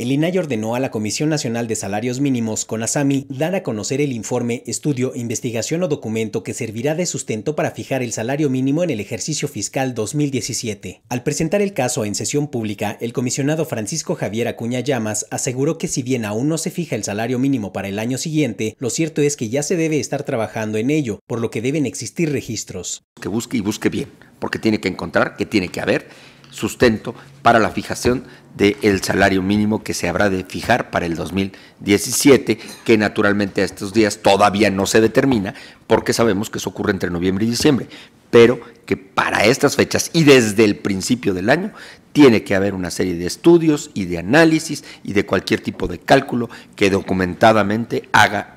El INAI ordenó a la Comisión Nacional de Salarios Mínimos, CONASAMI, dar a conocer el informe, estudio, investigación o documento que servirá de sustento para fijar el salario mínimo en el ejercicio fiscal 2017. Al presentar el caso en sesión pública, el comisionado Francisco Javier Acuña Llamas aseguró que si bien aún no se fija el salario mínimo para el año siguiente, lo cierto es que ya se debe estar trabajando en ello, por lo que deben existir registros. Que busque y busque bien, porque tiene que encontrar, que tiene que haber sustento para la fijación del salario mínimo que se habrá de fijar para el 2017, que naturalmente a estos días todavía no se determina, porque sabemos que eso ocurre entre noviembre y diciembre, pero que para estas fechas y desde el principio del año tiene que haber una serie de estudios y de análisis y de cualquier tipo de cálculo que documentadamente haga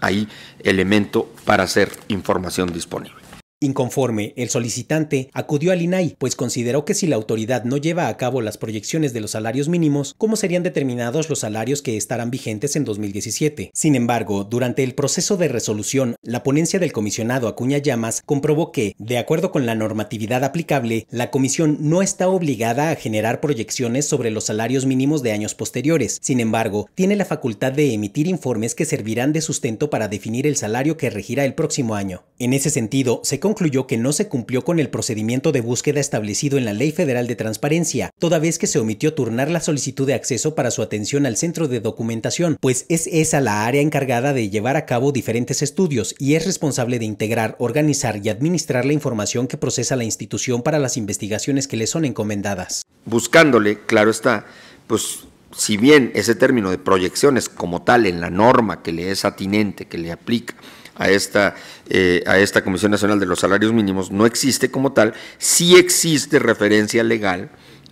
ahí elemento para hacer información disponible. Inconforme, el solicitante acudió al INAI, pues consideró que si la autoridad no lleva a cabo las proyecciones de los salarios mínimos, ¿cómo serían determinados los salarios que estarán vigentes en 2017? Sin embargo, durante el proceso de resolución, la ponencia del comisionado Acuña Llamas comprobó que, de acuerdo con la normatividad aplicable, la comisión no está obligada a generar proyecciones sobre los salarios mínimos de años posteriores. Sin embargo, tiene la facultad de emitir informes que servirán de sustento para definir el salario que regirá el próximo año. En ese sentido, se concluyó que no se cumplió con el procedimiento de búsqueda establecido en la Ley Federal de Transparencia, toda vez que se omitió turnar la solicitud de acceso para su atención al Centro de Documentación, pues es esa la área encargada de llevar a cabo diferentes estudios y es responsable de integrar, organizar y administrar la información que procesa la institución para las investigaciones que le son encomendadas. Buscándole, claro está, pues si bien ese término de proyecciones como tal en la norma que le es atinente, que le aplica a esta, eh, a esta Comisión Nacional de los Salarios Mínimos, no existe como tal, sí existe referencia legal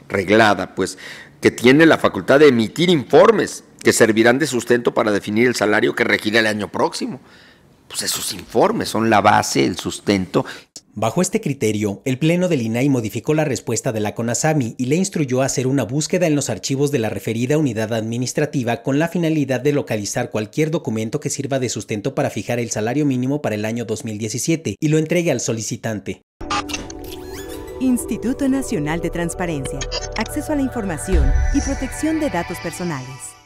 reglada, pues, que tiene la facultad de emitir informes que servirán de sustento para definir el salario que regirá el año próximo. Pues esos informes son la base, el sustento Bajo este criterio, el Pleno del INAI modificó la respuesta de la CONASAMI y le instruyó a hacer una búsqueda en los archivos de la referida unidad administrativa con la finalidad de localizar cualquier documento que sirva de sustento para fijar el salario mínimo para el año 2017 y lo entregue al solicitante. Instituto Nacional de Transparencia, Acceso a la Información y Protección de Datos Personales.